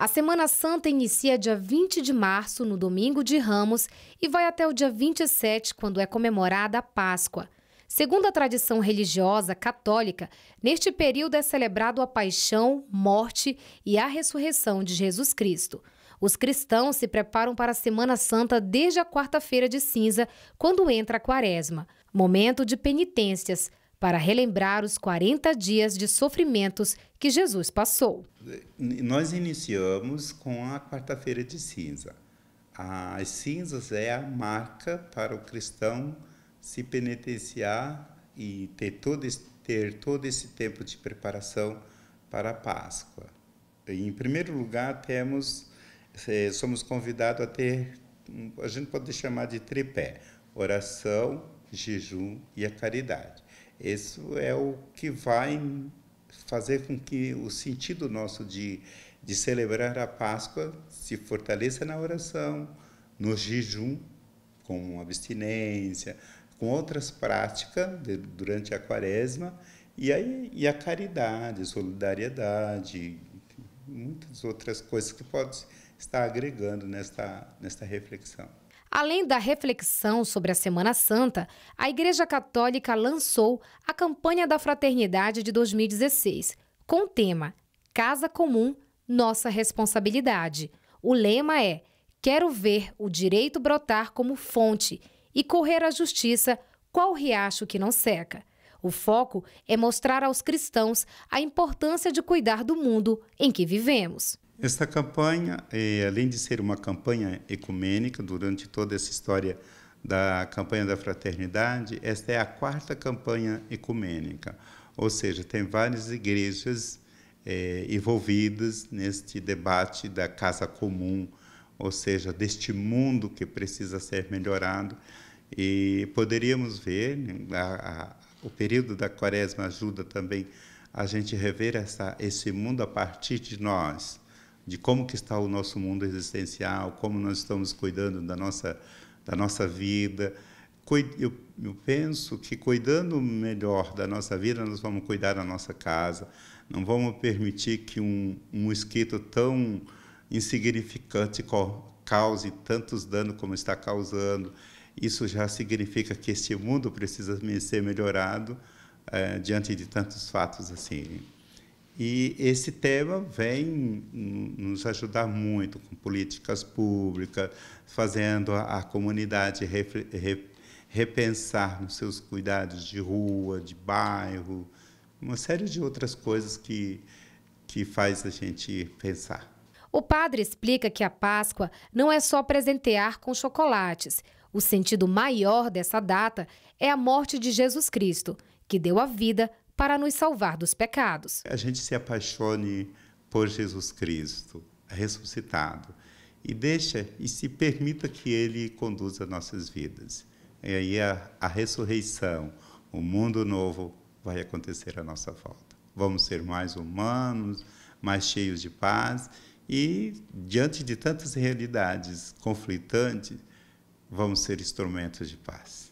A Semana Santa inicia dia 20 de março, no domingo de Ramos, e vai até o dia 27, quando é comemorada a Páscoa. Segundo a tradição religiosa católica, neste período é celebrado a paixão, morte e a ressurreição de Jesus Cristo. Os cristãos se preparam para a Semana Santa desde a quarta-feira de cinza, quando entra a quaresma, momento de penitências, para relembrar os 40 dias de sofrimentos que Jesus passou. Nós iniciamos com a quarta-feira de cinza. As cinzas é a marca para o cristão se penitenciar e ter todo esse, ter todo esse tempo de preparação para a Páscoa. Em primeiro lugar, temos é, somos convidados a ter, a gente pode chamar de tripé: oração, jejum e a caridade. Isso é o que vai fazer com que o sentido nosso de, de celebrar a Páscoa se fortaleça na oração, no jejum, com abstinência, com outras práticas de, durante a quaresma, e, aí, e a caridade, solidariedade, muitas outras coisas que pode estar agregando nesta, nesta reflexão. Além da reflexão sobre a Semana Santa, a Igreja Católica lançou a campanha da Fraternidade de 2016, com o tema Casa Comum, Nossa Responsabilidade. O lema é: Quero ver o direito brotar como fonte e correr à justiça qual riacho que não seca. O foco é mostrar aos cristãos a importância de cuidar do mundo em que vivemos. Esta campanha, além de ser uma campanha ecumênica, durante toda essa história da campanha da fraternidade, esta é a quarta campanha ecumênica, ou seja, tem várias igrejas é, envolvidas neste debate da casa comum, ou seja, deste mundo que precisa ser melhorado. E poderíamos ver, né, a, a, o período da quaresma ajuda também a gente rever essa, esse mundo a partir de nós de como que está o nosso mundo existencial, como nós estamos cuidando da nossa da nossa vida. Eu, eu penso que cuidando melhor da nossa vida, nós vamos cuidar da nossa casa. Não vamos permitir que um, um mosquito tão insignificante cause tantos danos como está causando. Isso já significa que este mundo precisa ser melhorado é, diante de tantos fatos assim. E esse tema vem nos ajudar muito com políticas públicas, fazendo a, comunidade repensar nos seus cuidados de rua, de bairro, uma série de outras coisas que, que faz a gente pensar. O padre explica que a Páscoa não é só presentear com chocolates. O sentido maior dessa data é a morte de Jesus Cristo, que deu a vida para nos salvar dos pecados. A gente se apaixone por Jesus Cristo ressuscitado e deixa e se permita que ele conduza nossas vidas. E aí a, a ressurreição, o mundo novo vai acontecer à nossa volta. Vamos ser mais humanos, mais cheios de paz e diante de tantas realidades conflitantes, vamos ser instrumentos de paz.